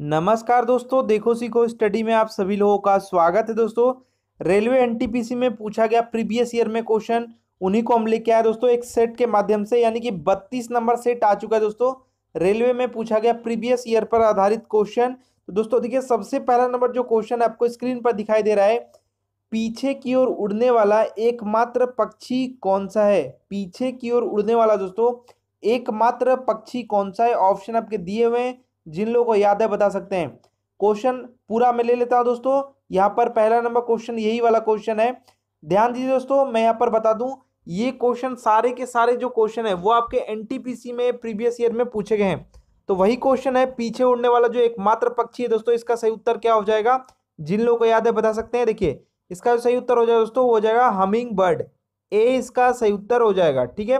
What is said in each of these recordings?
नमस्कार दोस्तों देखो सीखो स्टडी में आप सभी लोगों का स्वागत है दोस्तों रेलवे एनटीपीसी में पूछा गया प्रीवियस ईयर में क्वेश्चन उन्हीं को हम लेके आए दोस्तों एक सेट के माध्यम से यानी कि 32 नंबर सेट आ चुका है दोस्तों रेलवे में पूछा गया प्रीवियस ईयर पर आधारित क्वेश्चन तो दोस्तों देखिए सबसे पहला नंबर जो क्वेश्चन आपको स्क्रीन पर दिखाई दे रहा है पीछे की ओर उड़ने वाला एकमात्र पक्षी कौन सा है पीछे की ओर उड़ने वाला दोस्तों एकमात्र पक्षी कौन सा है ऑप्शन आपके दिए हुए हैं जिन लोगों को याद है बता सकते हैं क्वेश्चन पूरा मैं ले लेता हूँ दोस्तों यहाँ पर पहला नंबर क्वेश्चन यही वाला क्वेश्चन है ध्यान दीजिए दोस्तों मैं यहाँ पर बता दूँ ये क्वेश्चन सारे के सारे जो क्वेश्चन है वो आपके एनटीपीसी में प्रीवियस ईयर में पूछे गए हैं तो वही क्वेश्चन है पीछे उड़ने वाला जो एकमात्र पक्षी है दोस्तों इसका सही उत्तर क्या हो जाएगा जिन लोगों को याद है बता सकते हैं देखिए इसका जो सही उत्तर हो जाएगा दोस्तों वो हो जाएगा हमिंग बर्ड ए इसका सही उत्तर हो जाएगा ठीक है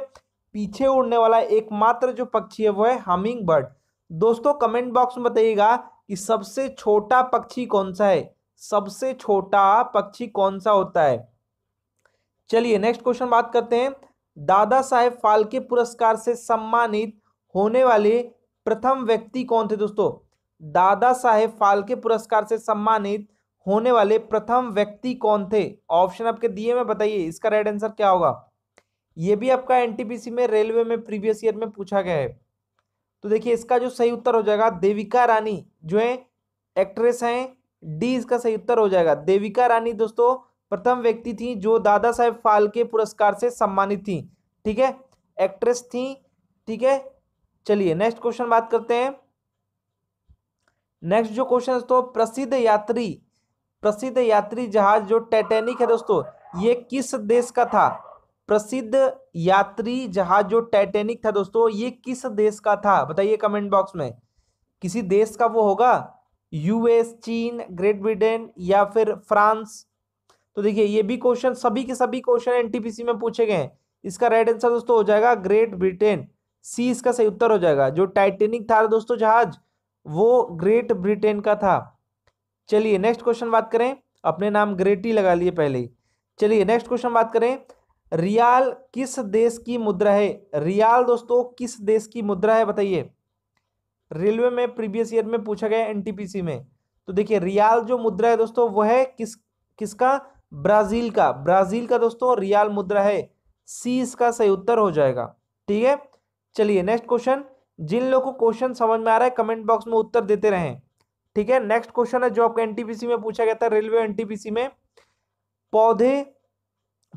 पीछे उड़ने वाला एकमात्र जो पक्षी है वो है हमिंग बर्ड दोस्तों कमेंट बॉक्स में बताइएगा कि सबसे छोटा पक्षी कौन सा है सबसे छोटा पक्षी कौन सा होता है चलिए नेक्स्ट क्वेश्चन बात करते हैं दादा साहेब फाल्के पुरस्कार से सम्मानित होने वाले प्रथम व्यक्ति कौन थे दोस्तों दादा साहेब फाल्के पुरस्कार से सम्मानित होने वाले प्रथम व्यक्ति कौन थे ऑप्शन आपके दिए में बताइए इसका राइट आंसर क्या होगा ये भी आपका एनटीपीसी में रेलवे में प्रीवियस ईयर में पूछा गया है तो देखिए इसका जो सही उत्तर हो जाएगा देविका रानी जो है एक्ट्रेस हैं डी इसका सही उत्तर हो जाएगा देविका रानी दोस्तों प्रथम व्यक्ति थी जो दादा साहेब फालके पुरस्कार से सम्मानित थी ठीक है एक्ट्रेस थी ठीक है चलिए नेक्स्ट क्वेश्चन बात करते हैं नेक्स्ट जो क्वेश्चन दोस्तों प्रसिद्ध यात्री प्रसिद्ध यात्री जहाज जो टाइटेनिक है दोस्तों ये किस देश का था प्रसिद्ध यात्री जहाज जो टाइटेनिक था दोस्तों ये किस देश का था बताइए कमेंट बॉक्स में किसी देश का वो होगा यूएस चीन ग्रेट ब्रिटेन या फिर फ्रांस तो देखिए ये भी क्वेश्चन सभी के सभी क्वेश्चन एनटीपीसी में पूछे गए हैं इसका राइट आंसर दोस्तों हो जाएगा ग्रेट ब्रिटेन सी इसका सही उत्तर हो जाएगा जो टाइटेनिक था दोस्तों जहाज वो ग्रेट ब्रिटेन का था चलिए नेक्स्ट क्वेश्चन बात करें अपने नाम ग्रेट ही लगा लिए पहले चलिए नेक्स्ट क्वेश्चन बात करें रियाल किस देश की मुद्रा है रियाल दोस्तों किस देश की मुद्रा है बताइए रेलवे में प्रीवियस ईयर में पूछा गया एनटीपीसी में तो देखिए रियाल जो मुद्रा है दोस्तों वह है किस किसका ब्राजील का ब्राजील का दोस्तों रियाल मुद्रा है सी इसका सही उत्तर हो जाएगा ठीक है चलिए नेक्स्ट क्वेश्चन जिन लोगों को क्वेश्चन समझ में आ रहा है कमेंट बॉक्स में उत्तर देते रहें ठीक है नेक्स्ट क्वेश्चन है जो आपको एनटीपीसी में पूछा गया था रेलवे एनटीपीसी में पौधे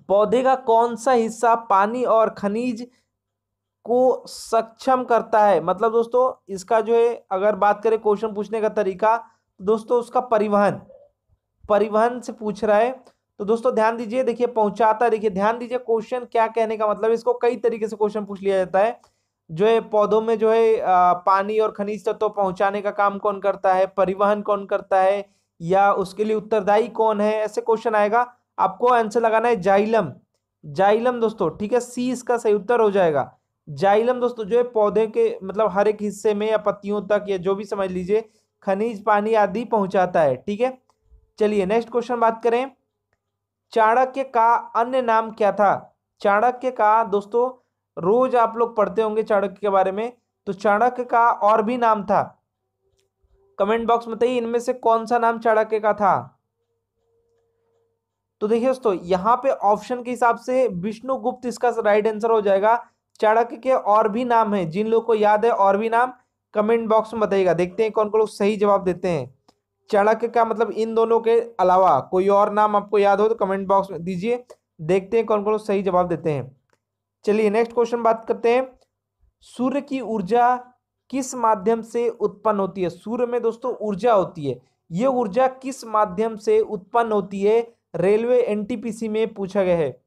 पौधे का कौन सा हिस्सा पानी और खनिज को सक्षम करता है मतलब दोस्तों इसका जो है अगर बात करें क्वेश्चन पूछने का तरीका तो दोस्तों उसका परिवहन परिवहन से पूछ रहा है तो दोस्तों ध्यान दीजिए देखिए पहुंचाता देखिए ध्यान दीजिए क्वेश्चन क्या कहने का मतलब इसको कई तरीके से क्वेश्चन पूछ लिया जाता है जो है पौधों में जो है पानी और खनिज तत्व तो पहुंचाने का काम कौन करता है परिवहन कौन करता है या उसके लिए उत्तरदायी कौन है ऐसे क्वेश्चन आएगा आपको आंसर लगाना है जाइलम जाइलम दोस्तों ठीक है सी इसका सही उत्तर हो जाएगा जाइलम दोस्तों जो है पौधे के मतलब हर एक हिस्से में या पत्तियों तक या जो भी समझ लीजिए खनिज पानी आदि पहुंचाता है ठीक है चलिए नेक्स्ट क्वेश्चन बात करें चाणक्य का अन्य नाम क्या था चाणक्य का दोस्तों रोज आप लोग पढ़ते होंगे चाणक्य के बारे में तो चाणक्य का और भी नाम था कमेंट बॉक्स में बताइए इनमें से कौन सा नाम चाणक्य का था तो देखिए दोस्तों यहाँ पे ऑप्शन के हिसाब से विष्णुगुप्त इसका राइट आंसर हो जाएगा चाणक्य के और भी नाम है जिन लोग को याद है और भी नाम कमेंट बॉक्स में बताइएगा देखते हैं कौन कौन लोग सही जवाब देते हैं चाणक्य का मतलब इन दोनों के अलावा कोई और नाम आपको याद हो तो कमेंट बॉक्स में दीजिए देखते हैं कौन कौन लोग सही जवाब देते हैं चलिए नेक्स्ट क्वेश्चन बात करते हैं सूर्य की ऊर्जा किस माध्यम से उत्पन्न होती है सूर्य में दोस्तों ऊर्जा होती है ये ऊर्जा किस माध्यम से उत्पन्न होती है रेलवे एनटीपीसी में पूछा गया है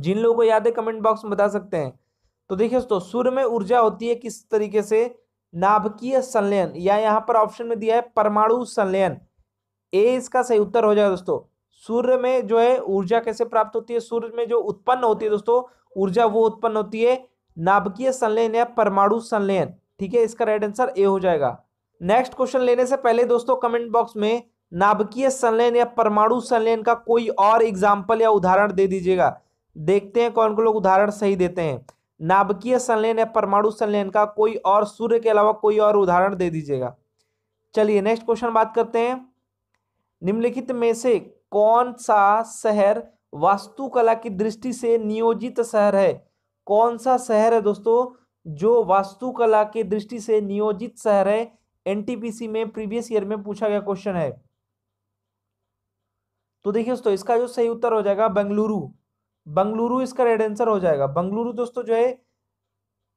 जिन लोगों को याद है कमेंट बॉक्स में बता सकते हैं तो देखिए दोस्तों सूर्य में ऊर्जा होती है किस तरीके से नाभकीय संलयन या यहाँ पर ऑप्शन में दिया है परमाणु संलयन ए इसका सही उत्तर हो जाएगा दोस्तों सूर्य में जो है ऊर्जा कैसे प्राप्त होती है सूर्य में जो उत्पन्न होती है दोस्तों ऊर्जा वो उत्पन्न होती है नाभकीय संलयन या परमाणु संलयन ठीक है इसका राइट आंसर ए हो जाएगा नेक्स्ट क्वेश्चन लेने से पहले दोस्तों कमेंट बॉक्स में नाभिकीय संलयन या परमाणु संलयन का कोई और एग्जाम्पल या उदाहरण दे दीजिएगा देखते हैं कौन कौन लोग उदाहरण सही देते हैं नाभिकीय संलयन या परमाणु संलयन का कोई और सूर्य के अलावा कोई और उदाहरण दे दीजिएगा चलिए नेक्स्ट क्वेश्चन बात करते हैं निम्नलिखित में से कौन सा शहर वास्तुकला की दृष्टि से नियोजित शहर है कौन सा शहर है दोस्तों जो वास्तुकला के दृष्टि से नियोजित शहर है एनटीपीसी में प्रीवियस ईयर में पूछा गया क्वेश्चन है तो देखिए दोस्तों इसका जो सही उत्तर हो जाएगा बेंगलुरु बंगलुरु इसका रेड आंसर हो जाएगा बंगलुरु दोस्तों जो है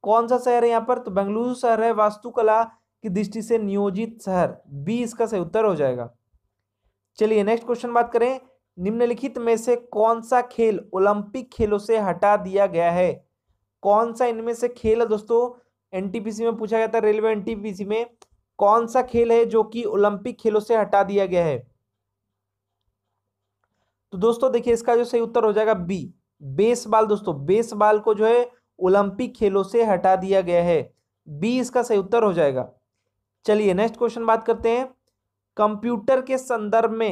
कौन सा शहर है यहाँ पर तो बेंगलुरु शहर है वास्तुकला की दृष्टि से नियोजित शहर बी इसका सही उत्तर हो जाएगा चलिए नेक्स्ट क्वेश्चन बात करें निम्नलिखित में से कौन सा खेल ओलंपिक खेलों से हटा दिया गया है कौन सा इनमें से खेल है दोस्तों एनटीपीसी में पूछा गया था रेलवे एनटीपीसी में कौन सा खेल है जो कि ओलंपिक खेलों से हटा दिया गया है तो दोस्तों देखिए इसका जो सही उत्तर हो जाएगा बी बेसबॉल दोस्तों बेसबॉल को जो है ओलंपिक खेलों से हटा दिया गया है बी इसका सही उत्तर हो जाएगा चलिए नेक्स्ट क्वेश्चन बात करते हैं कंप्यूटर के संदर्भ में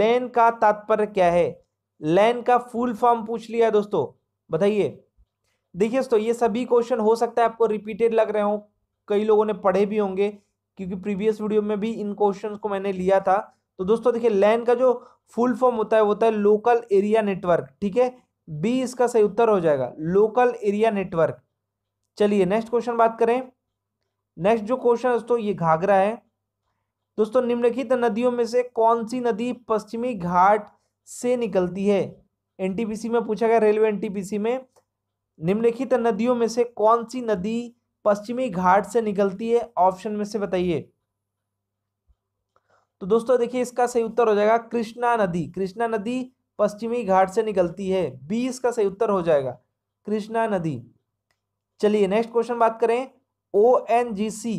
लैन का तात्पर्य क्या है लैन का फुल फॉर्म पूछ लिया दोस्तों बताइए देखिए दोस्तों ये सभी क्वेश्चन हो सकता है आपको रिपीटेड लग रहे हो कई लोगों ने पढ़े भी होंगे क्योंकि प्रीवियस वीडियो में भी इन क्वेश्चन को मैंने लिया था तो दोस्तों देखिए लैन का जो फुल फॉर्म होता है वो होता है लोकल एरिया नेटवर्क ठीक है बी इसका सही उत्तर हो जाएगा लोकल एरिया नेटवर्क चलिए नेक्स्ट क्वेश्चन बात करें नेक्स्ट जो क्वेश्चन दोस्तों ये घाघरा है दोस्तों निम्नलिखित नदियों में से कौन सी नदी पश्चिमी घाट से निकलती है एनटीपीसी में पूछा गया रेलवे एनटीपीसी में निम्नलिखित नदियों में से कौन सी नदी पश्चिमी घाट से निकलती है ऑप्शन में से बताइए तो दोस्तों देखिए इसका सही उत्तर हो जाएगा कृष्णा नदी कृष्णा नदी पश्चिमी घाट से निकलती है बी इसका सही उत्तर हो जाएगा कृष्णा नदी चलिए नेक्स्ट क्वेश्चन बात करें ओ एन जी सी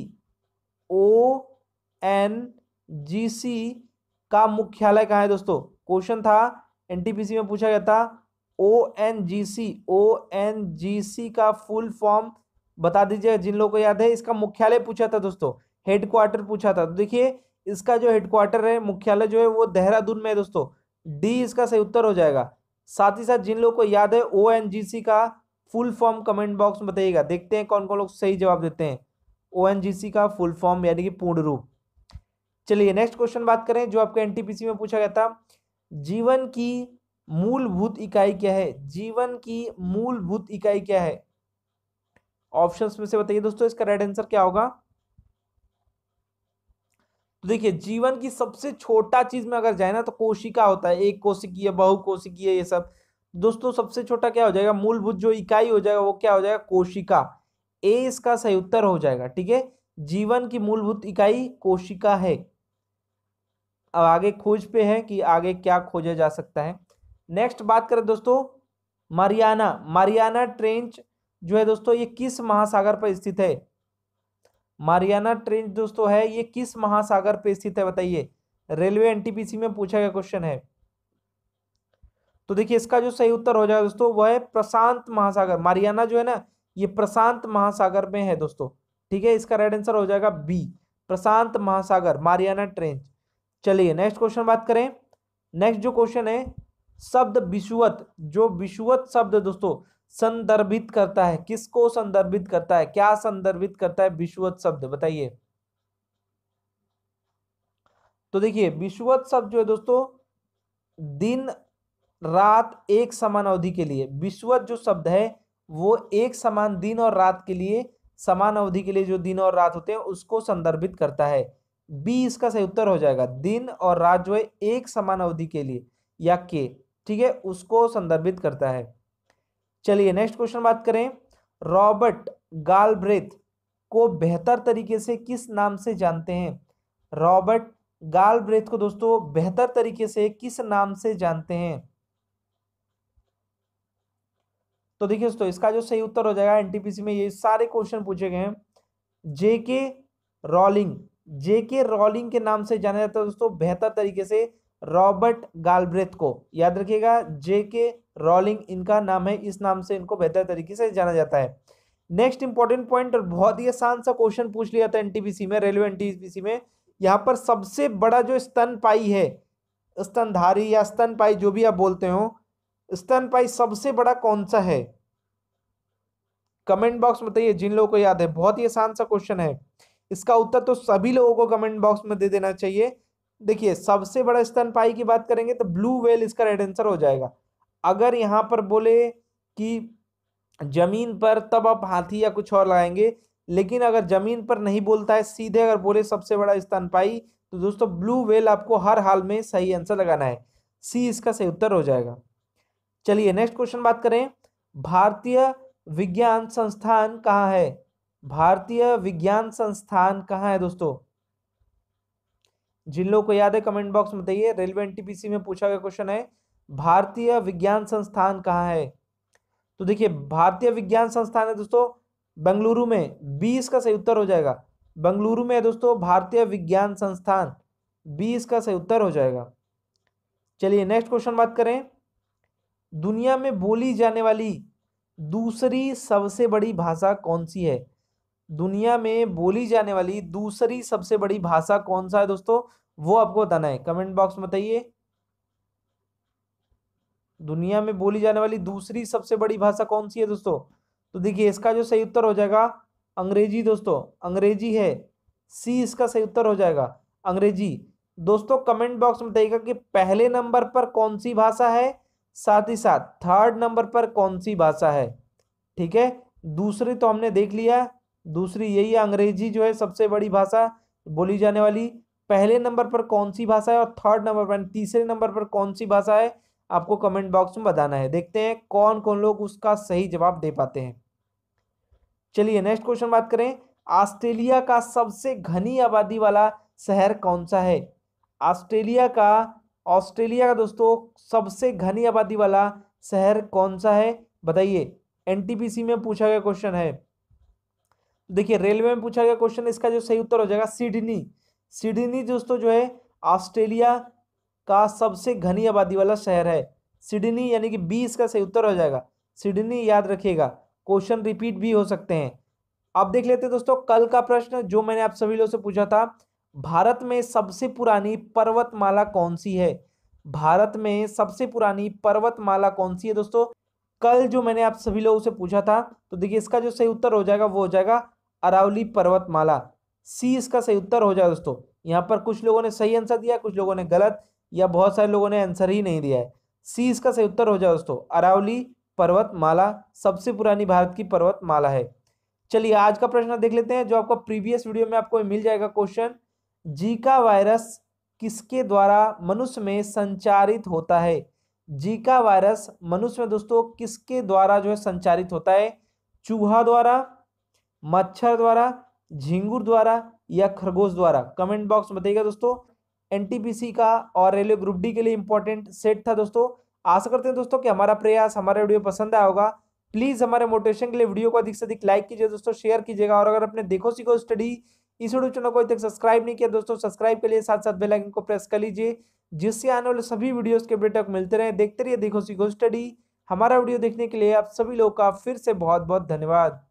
ओ एन जी सी का मुख्यालय कहाँ है दोस्तों क्वेश्चन था एनटीपीसी में पूछा गया था ओ एन जी सी ओ एन जी सी का फुल फॉर्म बता दीजिए जिन लोगों को याद है इसका मुख्यालय पूछा था दोस्तों हेडक्वार्टर पूछा था तो देखिए इसका जो हेडक्वार्टर है मुख्यालय जो है वो देहरादून में है दोस्तों डी इसका सही उत्तर हो जाएगा साथ ही साथ जिन लोगों को याद है ओ एन जी सी का फुल फॉर्म कमेंट बॉक्स में बताइएगा देखते हैं कौन कौन लोग सही जवाब देते हैं ओ एन जी सी का फुल फॉर्म यानी कि पूर्ण रूप चलिए नेक्स्ट क्वेश्चन बात करें जो आपके एनटीपीसी में पूछा गया था जीवन की मूलभूत इकाई क्या है जीवन की मूलभूत इकाई क्या है ऑप्शंस में से बताइए दोस्तों इसका राइट आंसर क्या होगा देखिए जीवन की सबसे छोटा चीज में अगर जाए ना तो कोशिका होता है एक कोशिकीय बहुकोशिकीय ये सब दोस्तों सबसे छोटा क्या हो जाएगा मूलभूत जो इकाई हो जाएगा वो क्या हो जाएगा कोशिका ए इसका सही उत्तर हो जाएगा ठीक है जीवन की मूलभूत इकाई कोशिका है अब आगे खोज पे है कि आगे क्या खोजा जा सकता है नेक्स्ट बात करें दोस्तों मारियाना मारियाना ट्रेंच जो है दोस्तों ये किस महासागर पर स्थित है मारियाना ट्रेंच दोस्तों है ये किस महासागर पे स्थित है बताइए रेलवे एनटीपीसी में पूछा गया क्वेश्चन है तो देखिए इसका जो सही उत्तर हो जाएगा दोस्तों वह है प्रशांत महासागर मारियाना जो है ना ये प्रशांत महासागर में है दोस्तों ठीक है इसका राइट आंसर हो जाएगा बी प्रशांत महासागर मारियाना ट्रेंच चलिए नेक्स्ट क्वेश्चन बात करें नेक्स्ट जो क्वेश्चन है शब्द विशुवत जो विशुवत शब्द दोस्तों संदर्भित करता है किसको संदर्भित करता है क्या संदर्भित करता है विश्वत शब्द बताइए तो देखिए विश्वत शब्द जो है दोस्तों दिन रात एक समान अवधि के लिए विश्वत जो शब्द है वो एक समान दिन और रात के लिए समान अवधि के लिए जो दिन और रात होते हैं उसको संदर्भित करता है बी इसका सही उत्तर हो जाएगा दिन और रात जो है एक समान अवधि के लिए या के ठीक है उसको संदर्भित करता है चलिए नेक्स्ट क्वेश्चन बात करें रॉबर्ट गालब्रेथ को बेहतर तरीके से किस नाम से जानते हैं रॉबर्ट गालब्रेथ को दोस्तों बेहतर तरीके से किस नाम से जानते हैं तो देखिए दोस्तों इसका जो सही उत्तर हो जाएगा एनटीपीसी में ये सारे क्वेश्चन पूछे गए हैं जेके रॉलिंग जेके रॉलिंग के नाम से जाना जाता है दोस्तों बेहतर तरीके से रॉबर्ट गालब्रेथ को याद रखिएगा जे के रॉलिंग इनका नाम है इस नाम से इनको बेहतर तरीके से जाना जाता है नेक्स्ट इंपॉर्टेंट पॉइंट और बहुत ही आसान सा क्वेश्चन पूछ लिया था एनटीपीसी में रेलवे एनटीपीसी में यहाँ पर सबसे बड़ा जो स्तनपाई है स्तनधारी या स्तनपाई जो भी आप बोलते हो स्तनपाई सबसे बड़ा कौन सा है कमेंट बॉक्स में बताइए जिन लोगों को याद है बहुत ही आसान सा क्वेश्चन है इसका उत्तर तो सभी लोगों को कमेंट बॉक्स में दे देना चाहिए देखिए सबसे बड़ा स्तनपाई की बात करेंगे तो ब्लू वेल इसका राइट आंसर हो जाएगा अगर यहाँ पर बोले कि जमीन पर तब आप हाथी या कुछ और लगाएंगे लेकिन अगर जमीन पर नहीं बोलता है सीधे अगर बोले सबसे बड़ा स्तनपाई तो दोस्तों ब्लू वेल आपको हर हाल में सही आंसर लगाना है सी इसका सही उत्तर हो जाएगा चलिए नेक्स्ट क्वेश्चन बात करें भारतीय विज्ञान संस्थान कहाँ है भारतीय विज्ञान संस्थान कहाँ है दोस्तों जिन लोगों को याद है कमेंट बॉक्स में बताइए रेलवे एनटीपीसी में पूछा गया क्वेश्चन है भारतीय विज्ञान संस्थान कहाँ है तो देखिए भारतीय विज्ञान संस्थान है दोस्तों बेंगलुरु में बी इसका सही उत्तर हो जाएगा बेंगलुरु में है दोस्तों भारतीय विज्ञान संस्थान बी इसका सही उत्तर हो जाएगा चलिए नेक्स्ट क्वेश्चन बात करें दुनिया में बोली जाने वाली दूसरी सबसे बड़ी भाषा कौन सी है दुनिया में बोली जाने वाली दूसरी सबसे बड़ी भाषा कौन सा है दोस्तों वो आपको बताना है कमेंट बॉक्स में बताइए दुनिया में बोली जाने वाली दूसरी सबसे बड़ी भाषा कौन सी है दोस्तों तो देखिए इसका जो सही उत्तर हो जाएगा अंग्रेजी दोस्तों अंग्रेजी है सी इसका सही उत्तर हो जाएगा अंग्रेजी दोस्तों कमेंट बॉक्स में बताइएगा कि पहले नंबर पर कौन सी भाषा है साथ ही साथ थर्ड नंबर पर कौन सी भाषा है ठीक है दूसरी तो हमने देख लिया दूसरी यही है अंग्रेजी जो है सबसे बड़ी भाषा बोली जाने वाली पहले नंबर पर कौन सी भाषा है और थर्ड नंबर पर तीसरे नंबर पर कौन सी भाषा है आपको कमेंट बॉक्स में बताना है देखते हैं कौन कौन लोग उसका सही जवाब दे पाते हैं चलिए नेक्स्ट क्वेश्चन बात करें ऑस्ट्रेलिया का सबसे घनी आबादी वाला शहर कौन सा है ऑस्ट्रेलिया का ऑस्ट्रेलिया का दोस्तों सबसे घनी आबादी वाला शहर कौन सा है बताइए एनटीपीसी में पूछा गया क्वेश्चन है देखिए रेलवे में पूछा गया क्वेश्चन इसका जो सही उत्तर हो जाएगा सिडनी सिडनी दोस्तों जो है ऑस्ट्रेलिया का सबसे घनी आबादी वाला शहर है सिडनी यानी कि बी इसका सही उत्तर हो जाएगा सिडनी याद रखिएगा क्वेश्चन रिपीट भी हो सकते हैं अब देख लेते हैं दोस्तों कल का प्रश्न जो मैंने आप सभी लोगों से पूछा था भारत में सबसे पुरानी पर्वतमाला कौन सी है भारत में सबसे पुरानी पर्वतमाला कौन सी है दोस्तों कल जो मैंने आप सभी लोगों से पूछा था तो देखिए इसका जो सही उत्तर हो जाएगा वो हो जाएगा अरावली पर्वतमाला सी इसका सही उत्तर हो जाए दोस्तों यहाँ पर कुछ लोगों ने सही आंसर दिया कुछ लोगों ने गलत या बहुत सारे लोगों ने आंसर ही नहीं दिया है सी इसका सही उत्तर हो जाए दोस्तों अरावली पर्वतमाला सबसे पुरानी भारत की पर्वतमाला है चलिए आज का प्रश्न देख लेते हैं जो आपको प्रीवियस वीडियो में आपको मिल जाएगा क्वेश्चन जीका वायरस किसके द्वारा मनुष्य में संचारित होता है जीका वायरस मनुष्य में दोस्तों किसके द्वारा जो है संचारित होता है चूहा द्वारा मच्छर द्वारा झिंगूर द्वारा या खरगोश द्वारा कमेंट बॉक्स में बताइएगा दोस्तों एनटीपीसी का और रेलवे ग्रुप डी के लिए इंपॉर्टेंट सेट था दोस्तों आशा करते हैं दोस्तों कि हमारा प्रयास हमारा वीडियो पसंद आया होगा प्लीज़ हमारे मोटिवेशन के लिए वीडियो को अधिक से अधिक लाइक कीजिए दोस्तों शेयर कीजिएगा और अगर अपने देखो सीखो स्टडी इस यूट्यूब चैनल को अभी तक सब्सक्राइब नहीं किया दोस्तों सब्सक्राइब के लिए साथ साथ बेल आइकन को प्रेस कर लीजिए जिससे आने वाले सभी वीडियोस के अपडेट मिलते रहे देखते रहिए देखो सीखो स्टडी हमारा वीडियो देखने के लिए आप सभी लोग का फिर से बहुत बहुत धन्यवाद